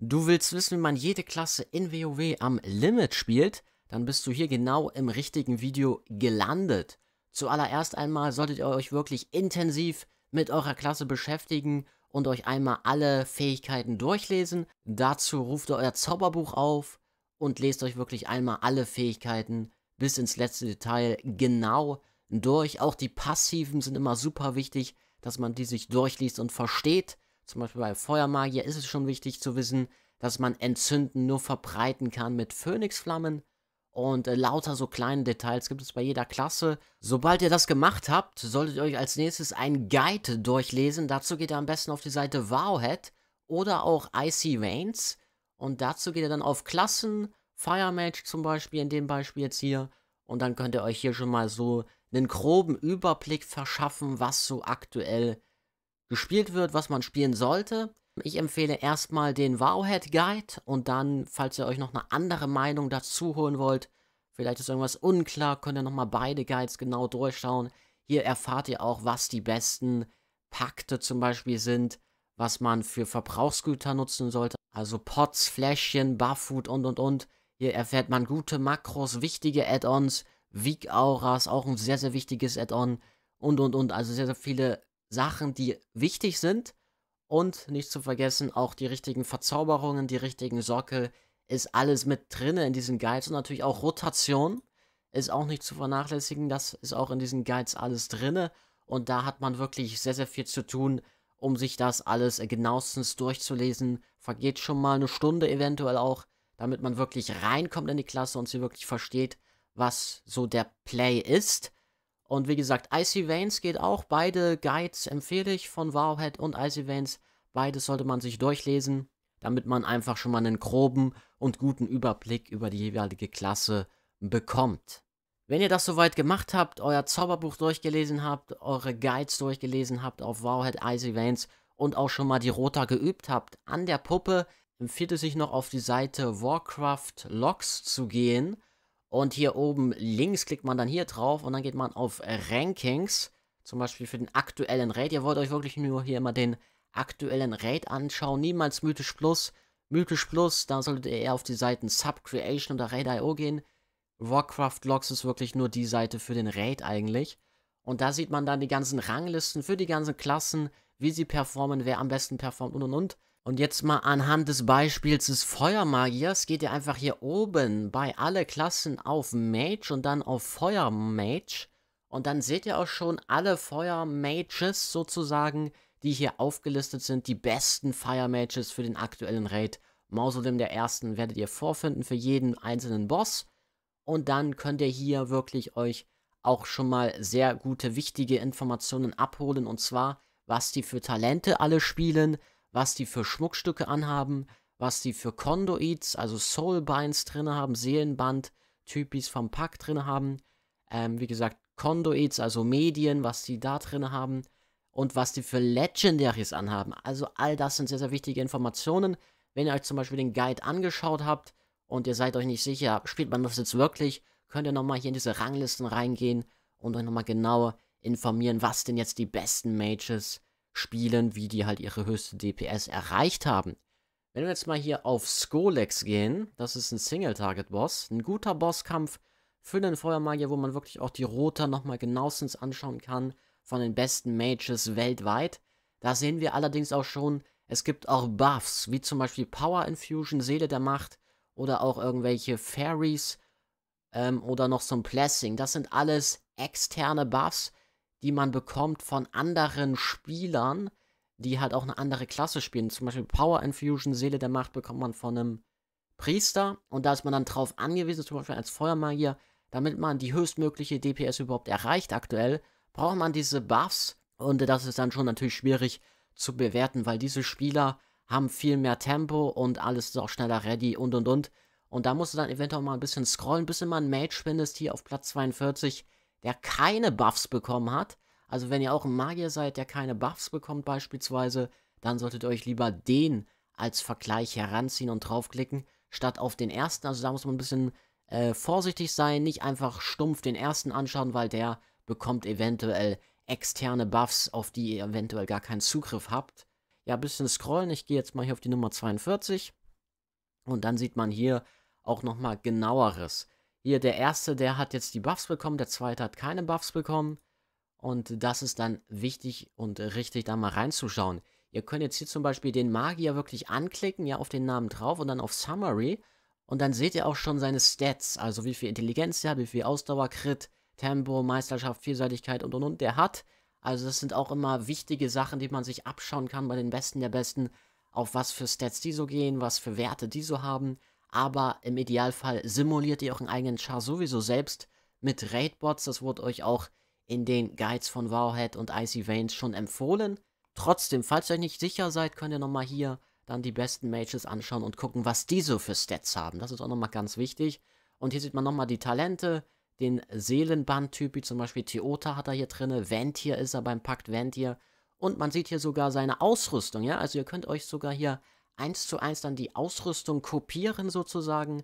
Du willst wissen, wie man jede Klasse in WoW am Limit spielt? Dann bist du hier genau im richtigen Video gelandet. Zuallererst einmal solltet ihr euch wirklich intensiv mit eurer Klasse beschäftigen und euch einmal alle Fähigkeiten durchlesen. Dazu ruft ihr euer Zauberbuch auf und lest euch wirklich einmal alle Fähigkeiten bis ins letzte Detail genau durch. Auch die passiven sind immer super wichtig, dass man die sich durchliest und versteht. Zum Beispiel bei Feuermagier ist es schon wichtig zu wissen, dass man Entzünden nur verbreiten kann mit Phönixflammen. Und äh, lauter so kleine Details gibt es bei jeder Klasse. Sobald ihr das gemacht habt, solltet ihr euch als nächstes einen Guide durchlesen. Dazu geht ihr am besten auf die Seite Wowhead oder auch Icy Veins. Und dazu geht ihr dann auf Klassen, Fire Mage zum Beispiel, in dem Beispiel jetzt hier. Und dann könnt ihr euch hier schon mal so einen groben Überblick verschaffen, was so aktuell gespielt wird, was man spielen sollte. Ich empfehle erstmal den Wowhead Guide und dann, falls ihr euch noch eine andere Meinung dazu holen wollt, vielleicht ist irgendwas unklar, könnt ihr nochmal beide Guides genau durchschauen. Hier erfahrt ihr auch, was die besten Pakte zum Beispiel sind, was man für Verbrauchsgüter nutzen sollte, also Pots, Fläschchen, Barfood und und und. Hier erfährt man gute Makros, wichtige Add-ons, Weak Auras, auch ein sehr, sehr wichtiges Add-on und und und. Also sehr, sehr viele Sachen, die wichtig sind. Und nicht zu vergessen, auch die richtigen Verzauberungen, die richtigen Sockel ist alles mit drinne in diesen Guides. Und natürlich auch Rotation ist auch nicht zu vernachlässigen. Das ist auch in diesen Guides alles drinne. Und da hat man wirklich sehr, sehr viel zu tun, um sich das alles genauestens durchzulesen. Vergeht schon mal eine Stunde eventuell auch, damit man wirklich reinkommt in die Klasse und sie wirklich versteht, was so der Play ist. Und wie gesagt, Icy Veins geht auch. Beide Guides empfehle ich von Wowhead und Icy Veins. Beides sollte man sich durchlesen, damit man einfach schon mal einen groben und guten Überblick über die jeweilige Klasse bekommt. Wenn ihr das soweit gemacht habt, euer Zauberbuch durchgelesen habt, eure Guides durchgelesen habt auf Wowhead, Icy Veins und auch schon mal die Rota geübt habt an der Puppe, empfiehlt es sich noch auf die Seite Warcraft Logs zu gehen und hier oben links klickt man dann hier drauf und dann geht man auf Rankings, zum Beispiel für den aktuellen Raid. Ihr wollt euch wirklich nur hier mal den aktuellen Raid anschauen, niemals Mythisch Plus. Mythisch Plus, da solltet ihr eher auf die Seiten Subcreation oder Raid.io gehen. Warcraft Logs ist wirklich nur die Seite für den Raid eigentlich. Und da sieht man dann die ganzen Ranglisten für die ganzen Klassen, wie sie performen, wer am besten performt und und und. Und jetzt mal anhand des Beispiels des Feuermagiers geht ihr einfach hier oben bei alle Klassen auf Mage und dann auf Feuermage. Und dann seht ihr auch schon alle Feuermages sozusagen, die hier aufgelistet sind, die besten Feuermages für den aktuellen Raid. Mausoleum der ersten werdet ihr vorfinden für jeden einzelnen Boss. Und dann könnt ihr hier wirklich euch auch schon mal sehr gute, wichtige Informationen abholen. Und zwar, was die für Talente alle spielen, was die für Schmuckstücke anhaben, was die für Conduits, also Soulbinds drin haben, Seelenband, Typis vom Pack drin haben, ähm, wie gesagt, Conduits, also Medien, was die da drin haben und was die für Legendaries anhaben. Also all das sind sehr, sehr wichtige Informationen. Wenn ihr euch zum Beispiel den Guide angeschaut habt und ihr seid euch nicht sicher, spielt man das jetzt wirklich, könnt ihr nochmal hier in diese Ranglisten reingehen und euch nochmal genauer informieren, was denn jetzt die besten Mages sind spielen, wie die halt ihre höchste DPS erreicht haben. Wenn wir jetzt mal hier auf Skolex gehen, das ist ein Single-Target-Boss, ein guter Bosskampf für den Feuermagier, wo man wirklich auch die Roter nochmal genauestens anschauen kann, von den besten Mages weltweit. Da sehen wir allerdings auch schon, es gibt auch Buffs, wie zum Beispiel Power Infusion, Seele der Macht oder auch irgendwelche Fairies ähm, oder noch so ein Blessing. Das sind alles externe Buffs, die man bekommt von anderen Spielern, die halt auch eine andere Klasse spielen. Zum Beispiel Power Infusion, Seele der Macht, bekommt man von einem Priester und da ist man dann drauf angewiesen, zum Beispiel als Feuermagier, damit man die höchstmögliche DPS überhaupt erreicht aktuell, braucht man diese Buffs und das ist dann schon natürlich schwierig zu bewerten, weil diese Spieler haben viel mehr Tempo und alles ist auch schneller ready und und und. Und da musst du dann eventuell mal ein bisschen scrollen, bis du mal ein Mage findest, hier auf Platz 42 der keine Buffs bekommen hat. Also wenn ihr auch ein Magier seid, der keine Buffs bekommt beispielsweise, dann solltet ihr euch lieber den als Vergleich heranziehen und draufklicken, statt auf den ersten. Also da muss man ein bisschen äh, vorsichtig sein, nicht einfach stumpf den ersten anschauen, weil der bekommt eventuell externe Buffs, auf die ihr eventuell gar keinen Zugriff habt. Ja, ein bisschen scrollen. Ich gehe jetzt mal hier auf die Nummer 42. Und dann sieht man hier auch nochmal genaueres hier der erste, der hat jetzt die Buffs bekommen, der zweite hat keine Buffs bekommen. Und das ist dann wichtig und richtig, da mal reinzuschauen. Ihr könnt jetzt hier zum Beispiel den Magier wirklich anklicken, ja, auf den Namen drauf und dann auf Summary. Und dann seht ihr auch schon seine Stats, also wie viel Intelligenz er hat, wie viel Ausdauer, Crit, Tempo, Meisterschaft, Vielseitigkeit und und und. Der hat. Also das sind auch immer wichtige Sachen, die man sich abschauen kann bei den Besten der Besten, auf was für Stats die so gehen, was für Werte die so haben aber im Idealfall simuliert ihr euren eigenen Char sowieso selbst mit Raidbots. Das wurde euch auch in den Guides von Wowhead und Icy Veins schon empfohlen. Trotzdem, falls ihr euch nicht sicher seid, könnt ihr nochmal hier dann die besten Mages anschauen und gucken, was die so für Stats haben. Das ist auch nochmal ganz wichtig. Und hier sieht man nochmal die Talente, den Seelenband-Typ, wie zum Beispiel Theota hat er hier drin, Ventier ist er beim Pakt Ventier. Und man sieht hier sogar seine Ausrüstung, ja, also ihr könnt euch sogar hier eins zu eins dann die Ausrüstung kopieren sozusagen.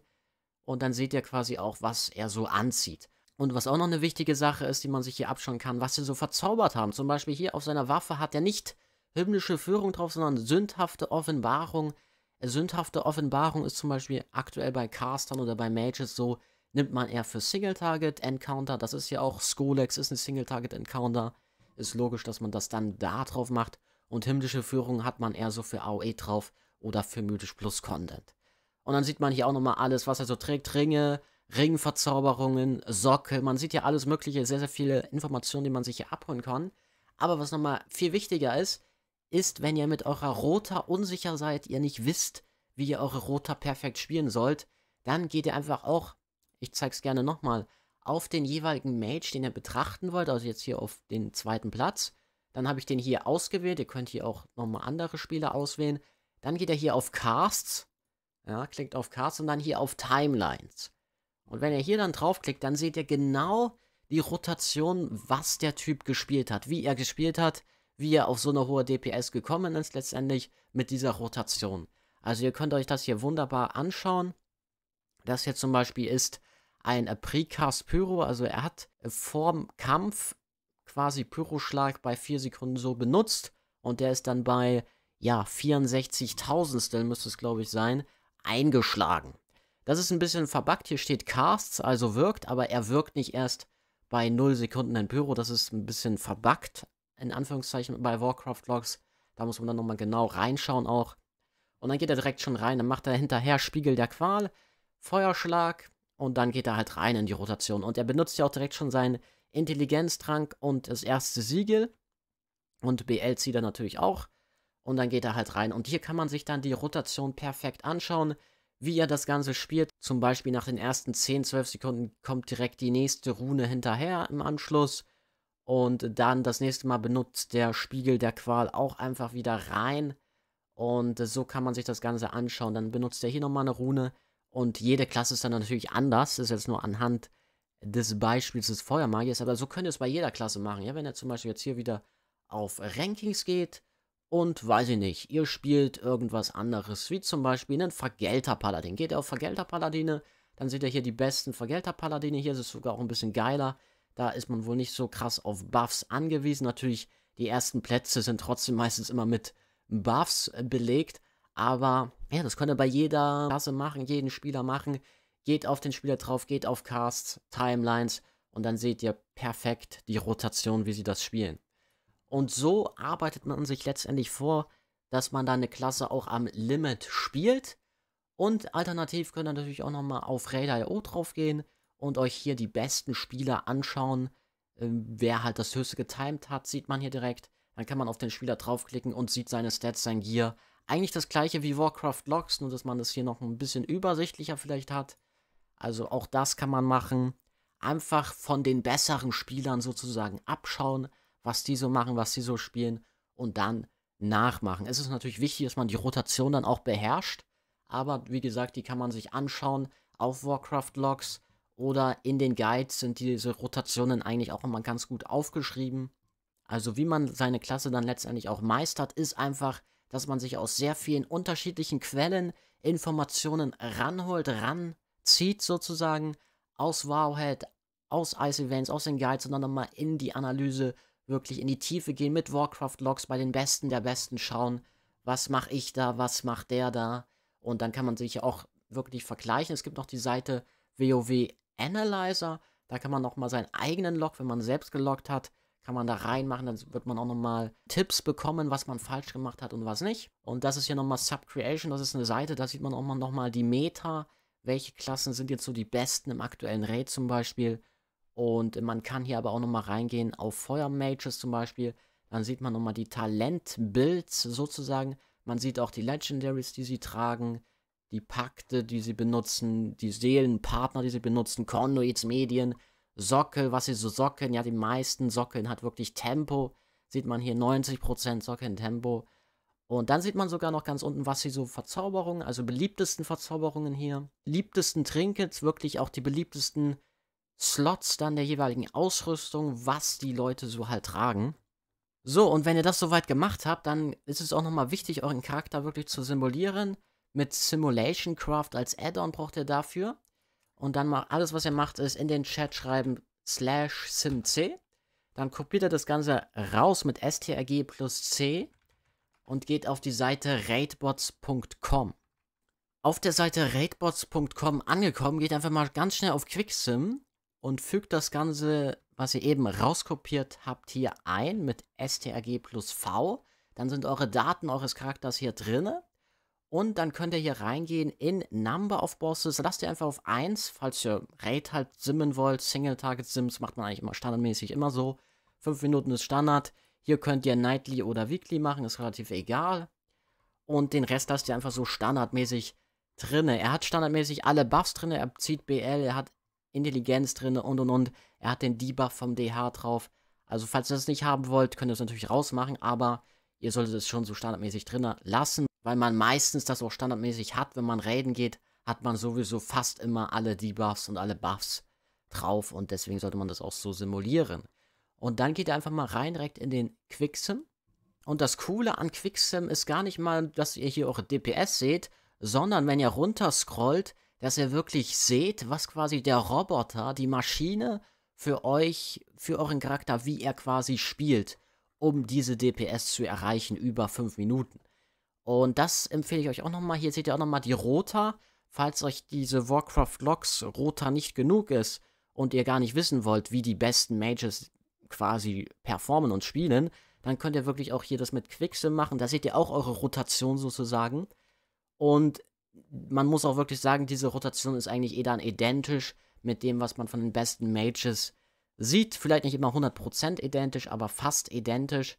Und dann seht ihr quasi auch, was er so anzieht. Und was auch noch eine wichtige Sache ist, die man sich hier abschauen kann, was sie so verzaubert haben. Zum Beispiel hier auf seiner Waffe hat er nicht himmlische Führung drauf, sondern sündhafte Offenbarung. Sündhafte Offenbarung ist zum Beispiel aktuell bei Castern oder bei Mages so, nimmt man eher für Single-Target-Encounter. Das ist ja auch Skolex, ist ein Single-Target-Encounter. Ist logisch, dass man das dann da drauf macht. Und himmlische Führung hat man eher so für AOE drauf oder für Mythisch Plus Content. Und dann sieht man hier auch nochmal alles, was er so trägt. Ringe, Ringverzauberungen, Socke. Man sieht hier alles mögliche, sehr, sehr viele Informationen, die man sich hier abholen kann. Aber was nochmal viel wichtiger ist, ist, wenn ihr mit eurer Rota unsicher seid, ihr nicht wisst, wie ihr eure Rota perfekt spielen sollt, dann geht ihr einfach auch, ich zeig's gerne nochmal, auf den jeweiligen Mage, den ihr betrachten wollt, also jetzt hier auf den zweiten Platz. Dann habe ich den hier ausgewählt, ihr könnt hier auch nochmal andere Spieler auswählen. Dann geht er hier auf Casts. Ja, klickt auf Casts und dann hier auf Timelines. Und wenn er hier dann draufklickt, dann seht ihr genau die Rotation, was der Typ gespielt hat, wie er gespielt hat, wie er auf so eine hohe DPS gekommen ist letztendlich mit dieser Rotation. Also ihr könnt euch das hier wunderbar anschauen. Das hier zum Beispiel ist ein Precast Pyro, also er hat vorm Kampf quasi Pyroschlag bei 4 Sekunden so benutzt und der ist dann bei ja, 64.000stel müsste es, glaube ich, sein, eingeschlagen. Das ist ein bisschen verbuggt. Hier steht Casts, also wirkt, aber er wirkt nicht erst bei 0 Sekunden in Pyro. Das ist ein bisschen verbuggt, in Anführungszeichen, bei Warcraft Logs. Da muss man dann nochmal genau reinschauen auch. Und dann geht er direkt schon rein. Dann macht er hinterher Spiegel der Qual, Feuerschlag und dann geht er halt rein in die Rotation. Und er benutzt ja auch direkt schon seinen Intelligenztrank und das erste Siegel. Und BL zieht er natürlich auch und dann geht er halt rein. Und hier kann man sich dann die Rotation perfekt anschauen, wie er das Ganze spielt. Zum Beispiel nach den ersten 10, 12 Sekunden kommt direkt die nächste Rune hinterher im Anschluss. Und dann das nächste Mal benutzt der Spiegel der Qual auch einfach wieder rein. Und so kann man sich das Ganze anschauen. Dann benutzt er hier nochmal eine Rune. Und jede Klasse ist dann natürlich anders. Das ist jetzt nur anhand des Beispiels des Feuermagiers. Aber so könnt ihr es bei jeder Klasse machen. Ja, wenn ihr zum Beispiel jetzt hier wieder auf Rankings geht, und weiß ich nicht, ihr spielt irgendwas anderes, wie zum Beispiel einen Vergelter-Paladin. Geht ihr auf Vergelter-Paladine, dann seht ihr hier die besten Vergelter-Paladine. Hier ist es sogar auch ein bisschen geiler. Da ist man wohl nicht so krass auf Buffs angewiesen. Natürlich, die ersten Plätze sind trotzdem meistens immer mit Buffs äh, belegt. Aber ja, das könnt ihr bei jeder Klasse machen, jeden Spieler machen. Geht auf den Spieler drauf, geht auf Casts, Timelines und dann seht ihr perfekt die Rotation, wie sie das spielen. Und so arbeitet man sich letztendlich vor, dass man da eine Klasse auch am Limit spielt. Und alternativ könnt ihr natürlich auch nochmal auf Radar.io drauf gehen und euch hier die besten Spieler anschauen. Ähm, wer halt das höchste getimed hat, sieht man hier direkt. Dann kann man auf den Spieler draufklicken und sieht seine Stats, sein Gear. Eigentlich das gleiche wie Warcraft Logs, nur dass man das hier noch ein bisschen übersichtlicher vielleicht hat. Also auch das kann man machen. Einfach von den besseren Spielern sozusagen abschauen was die so machen, was sie so spielen und dann nachmachen. Es ist natürlich wichtig, dass man die Rotation dann auch beherrscht, aber wie gesagt, die kann man sich anschauen auf Warcraft-Logs oder in den Guides sind diese Rotationen eigentlich auch immer ganz gut aufgeschrieben. Also wie man seine Klasse dann letztendlich auch meistert, ist einfach, dass man sich aus sehr vielen unterschiedlichen Quellen Informationen ranholt, ranzieht sozusagen aus Wowhead, aus Ice Events, aus den Guides und dann nochmal in die Analyse wirklich in die Tiefe gehen mit Warcraft-Logs bei den Besten der Besten schauen, was mache ich da, was macht der da. Und dann kann man sich ja auch wirklich vergleichen. Es gibt noch die Seite WoW Analyzer. Da kann man nochmal seinen eigenen Log, wenn man selbst geloggt hat, kann man da reinmachen. Dann wird man auch nochmal Tipps bekommen, was man falsch gemacht hat und was nicht. Und das ist hier nochmal Subcreation. Das ist eine Seite, da sieht man auch nochmal die Meta. Welche Klassen sind jetzt so die besten im aktuellen Raid zum Beispiel? Und man kann hier aber auch nochmal reingehen auf Feuermages zum Beispiel. Dann sieht man nochmal die Talent-Builds sozusagen. Man sieht auch die Legendaries, die sie tragen, die Pakte, die sie benutzen, die Seelenpartner, die sie benutzen, Conduits, Medien, Sockel, was sie so sockeln. Ja, die meisten Sockeln hat wirklich Tempo. Sieht man hier 90% Sockeln Tempo. Und dann sieht man sogar noch ganz unten, was sie so Verzauberungen, also beliebtesten Verzauberungen hier, liebtesten Trinkets, wirklich auch die beliebtesten Slots dann der jeweiligen Ausrüstung, was die Leute so halt tragen. So, und wenn ihr das soweit gemacht habt, dann ist es auch nochmal wichtig, euren Charakter wirklich zu simulieren. Mit Simulation Craft als Add-on braucht ihr dafür. Und dann macht alles, was ihr macht, ist in den Chat schreiben slash simc. Dann kopiert ihr das Ganze raus mit strg plus c und geht auf die Seite raidbots.com. Auf der Seite raidbots.com angekommen, geht einfach mal ganz schnell auf QuickSim und fügt das Ganze, was ihr eben rauskopiert habt, hier ein mit strg plus v. Dann sind eure Daten eures Charakters hier drinne. Und dann könnt ihr hier reingehen in Number of Bosses. Lasst ihr einfach auf 1, falls ihr Raid halt simmen wollt. Single-Target-Sims macht man eigentlich immer standardmäßig immer so. 5 Minuten ist Standard. Hier könnt ihr Nightly oder Weekly machen, ist relativ egal. Und den Rest lasst ihr einfach so standardmäßig drinne. Er hat standardmäßig alle Buffs drinne. Er zieht BL, er hat Intelligenz drin und und und. Er hat den Debuff vom DH drauf. Also, falls ihr das nicht haben wollt, könnt ihr es natürlich rausmachen, aber ihr solltet es schon so standardmäßig drin lassen, weil man meistens das auch standardmäßig hat. Wenn man raiden geht, hat man sowieso fast immer alle Debuffs und alle Buffs drauf und deswegen sollte man das auch so simulieren. Und dann geht ihr einfach mal rein direkt in den Quicksim. Und das Coole an Quicksim ist gar nicht mal, dass ihr hier eure DPS seht, sondern wenn ihr runterscrollt, dass ihr wirklich seht, was quasi der Roboter, die Maschine für euch, für euren Charakter, wie er quasi spielt, um diese DPS zu erreichen über 5 Minuten. Und das empfehle ich euch auch nochmal. Hier seht ihr auch nochmal die Rota. Falls euch diese Warcraft Logs Rota nicht genug ist und ihr gar nicht wissen wollt, wie die besten Mages quasi performen und spielen, dann könnt ihr wirklich auch hier das mit Quicksim machen. Da seht ihr auch eure Rotation sozusagen. Und man muss auch wirklich sagen, diese Rotation ist eigentlich eh dann identisch mit dem, was man von den besten Mages sieht. Vielleicht nicht immer 100% identisch, aber fast identisch.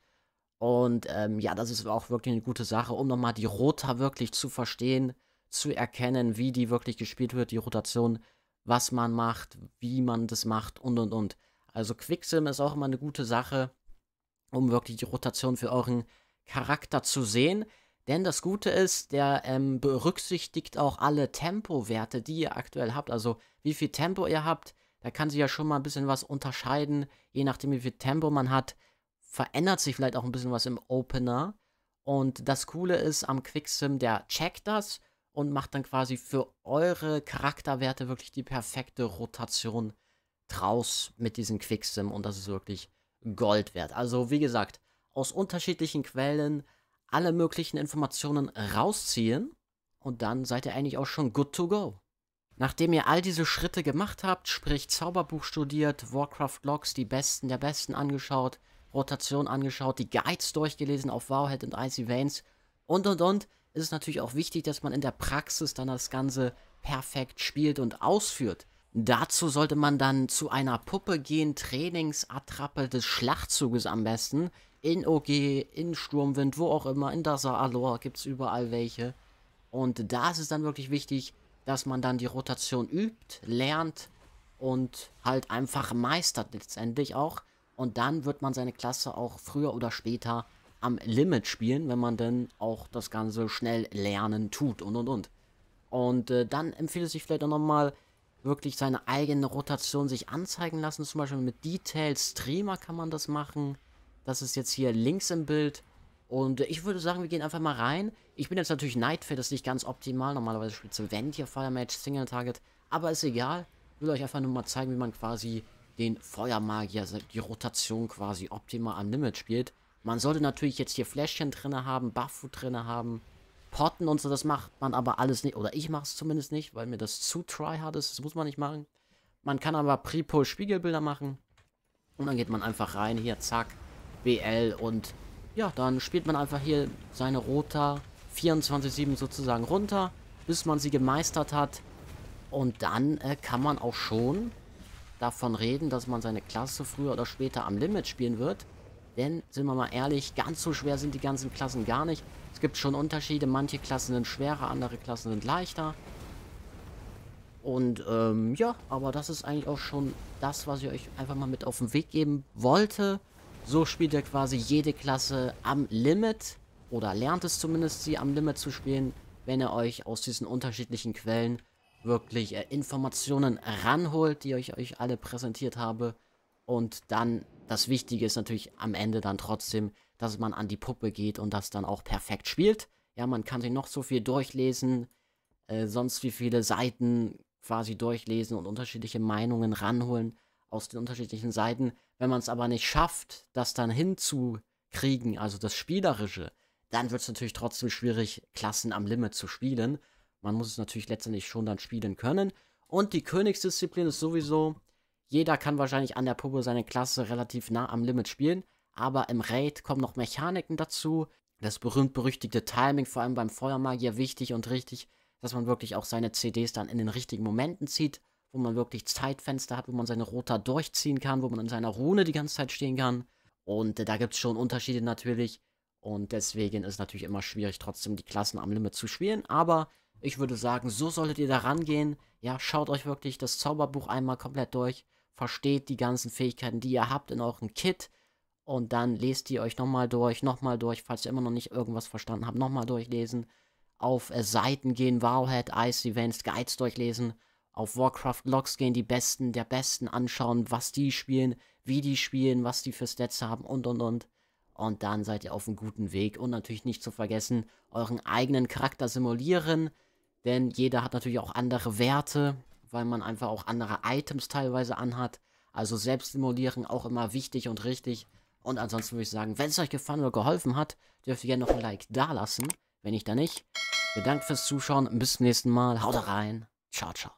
Und ähm, ja, das ist auch wirklich eine gute Sache, um nochmal die Rota wirklich zu verstehen, zu erkennen, wie die wirklich gespielt wird, die Rotation, was man macht, wie man das macht und und und. Also Quicksim ist auch immer eine gute Sache, um wirklich die Rotation für euren Charakter zu sehen. Denn das Gute ist, der ähm, berücksichtigt auch alle Tempowerte, die ihr aktuell habt. Also wie viel Tempo ihr habt, da kann sich ja schon mal ein bisschen was unterscheiden. Je nachdem, wie viel Tempo man hat, verändert sich vielleicht auch ein bisschen was im Opener. Und das Coole ist am Quicksim, der checkt das und macht dann quasi für eure Charakterwerte wirklich die perfekte Rotation draus mit diesem Quicksim. Und das ist wirklich Gold wert. Also wie gesagt, aus unterschiedlichen Quellen alle möglichen Informationen rausziehen und dann seid ihr eigentlich auch schon good to go. Nachdem ihr all diese Schritte gemacht habt, sprich Zauberbuch studiert, Warcraft Logs, die besten der besten angeschaut, Rotation angeschaut, die Guides durchgelesen auf Wowhead und Icy Veins und und und, ist es natürlich auch wichtig, dass man in der Praxis dann das Ganze perfekt spielt und ausführt. Dazu sollte man dann zu einer Puppe gehen, Trainingsattrappe des Schlachtzuges am besten, in OG, in Sturmwind, wo auch immer, in Dasa Alor gibt es überall welche. Und da ist es dann wirklich wichtig, dass man dann die Rotation übt, lernt und halt einfach meistert letztendlich auch. Und dann wird man seine Klasse auch früher oder später am Limit spielen, wenn man dann auch das Ganze schnell lernen tut und und und. Und äh, dann empfiehlt es sich vielleicht auch nochmal wirklich seine eigene Rotation sich anzeigen lassen, zum Beispiel mit Detail Streamer kann man das machen. Das ist jetzt hier links im Bild. Und äh, ich würde sagen, wir gehen einfach mal rein. Ich bin jetzt natürlich Nightfade, das ist nicht ganz optimal. Normalerweise spielt es Vent hier Fire Match, Single Target. Aber ist egal. Ich will euch einfach nur mal zeigen, wie man quasi den Feuermagier, also die Rotation quasi optimal am Limit spielt. Man sollte natürlich jetzt hier Fläschchen drinne haben, Bufffood drinne haben, Potten und so. Das macht man aber alles nicht. Oder ich mache es zumindest nicht, weil mir das zu tryhard ist. Das muss man nicht machen. Man kann aber Pre-Pull-Spiegelbilder machen. Und dann geht man einfach rein hier, zack BL und ja, dann spielt man einfach hier seine Rota 24-7 sozusagen runter, bis man sie gemeistert hat. Und dann äh, kann man auch schon davon reden, dass man seine Klasse früher oder später am Limit spielen wird. Denn, sind wir mal ehrlich, ganz so schwer sind die ganzen Klassen gar nicht. Es gibt schon Unterschiede. Manche Klassen sind schwerer, andere Klassen sind leichter. Und ähm, ja, aber das ist eigentlich auch schon das, was ich euch einfach mal mit auf den Weg geben wollte. So spielt er quasi jede Klasse am Limit oder lernt es zumindest, sie am Limit zu spielen, wenn er euch aus diesen unterschiedlichen Quellen wirklich äh, Informationen ranholt, die ich euch alle präsentiert habe. Und dann, das Wichtige ist natürlich am Ende dann trotzdem, dass man an die Puppe geht und das dann auch perfekt spielt. Ja, man kann sich noch so viel durchlesen, äh, sonst wie viele Seiten quasi durchlesen und unterschiedliche Meinungen ranholen aus den unterschiedlichen Seiten. Wenn man es aber nicht schafft, das dann hinzukriegen, also das Spielerische, dann wird es natürlich trotzdem schwierig, Klassen am Limit zu spielen. Man muss es natürlich letztendlich schon dann spielen können. Und die Königsdisziplin ist sowieso, jeder kann wahrscheinlich an der Puppe seine Klasse relativ nah am Limit spielen, aber im Raid kommen noch Mechaniken dazu. Das berühmt-berüchtigte Timing, vor allem beim Feuermagier, wichtig und richtig, dass man wirklich auch seine CDs dann in den richtigen Momenten zieht wo man wirklich Zeitfenster hat, wo man seine Rota durchziehen kann, wo man in seiner Rune die ganze Zeit stehen kann. Und äh, da gibt es schon Unterschiede natürlich. Und deswegen ist es natürlich immer schwierig, trotzdem die Klassen am Limit zu spielen. Aber ich würde sagen, so solltet ihr da rangehen. Ja, schaut euch wirklich das Zauberbuch einmal komplett durch. Versteht die ganzen Fähigkeiten, die ihr habt in eurem Kit. Und dann lest ihr euch nochmal durch, nochmal durch, falls ihr immer noch nicht irgendwas verstanden habt, nochmal durchlesen. Auf äh, Seiten gehen, Wowhead, Ice Events, Guides durchlesen auf Warcraft Logs gehen, die Besten der Besten anschauen, was die spielen, wie die spielen, was die für Stats haben und und und. Und dann seid ihr auf einem guten Weg. Und natürlich nicht zu vergessen, euren eigenen Charakter simulieren. Denn jeder hat natürlich auch andere Werte, weil man einfach auch andere Items teilweise anhat. Also selbst simulieren auch immer wichtig und richtig. Und ansonsten würde ich sagen, wenn es euch gefallen oder geholfen hat, dürft ihr gerne noch ein Like dalassen. Wenn nicht, dann nicht. Bedankt fürs Zuschauen. Bis zum nächsten Mal. Haut rein. Ciao, ciao.